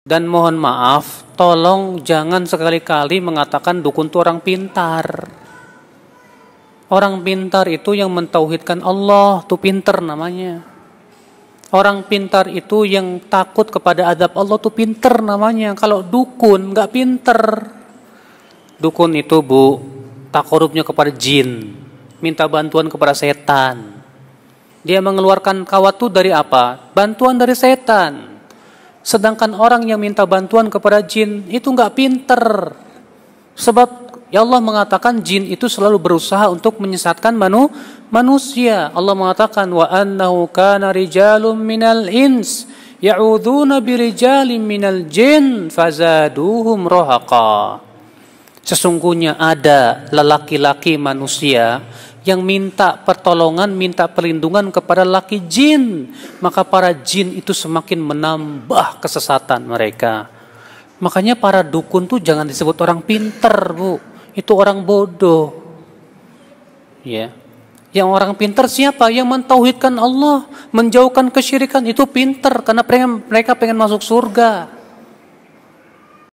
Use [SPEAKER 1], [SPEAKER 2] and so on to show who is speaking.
[SPEAKER 1] Dan mohon maaf, tolong jangan sekali-kali mengatakan dukun itu orang pintar. Orang pintar itu yang mentauhidkan Allah, itu pintar namanya. Orang pintar itu yang takut kepada adab Allah, itu pintar namanya. Kalau dukun, nggak pintar. Dukun itu, Bu, korupnya kepada jin. Minta bantuan kepada setan. Dia mengeluarkan kawat itu dari apa? Bantuan dari setan Sedangkan orang yang minta bantuan kepada jin itu nggak pinter. Sebab ya Allah mengatakan jin itu selalu berusaha untuk menyesatkan manu manusia. Allah mengatakan wa annahu kana rijalum minal ins ya'udzuuna birijalim minal jin fazaduhum rohaqa. Sesungguhnya ada lelaki-laki manusia yang minta pertolongan, minta perlindungan kepada laki jin. Maka para jin itu semakin menambah kesesatan mereka. Makanya para dukun tuh jangan disebut orang pinter, Bu. Itu orang bodoh. Ya. Yang orang pinter siapa? Yang mentauhidkan Allah, menjauhkan kesyirikan itu pinter karena mereka pengen masuk surga.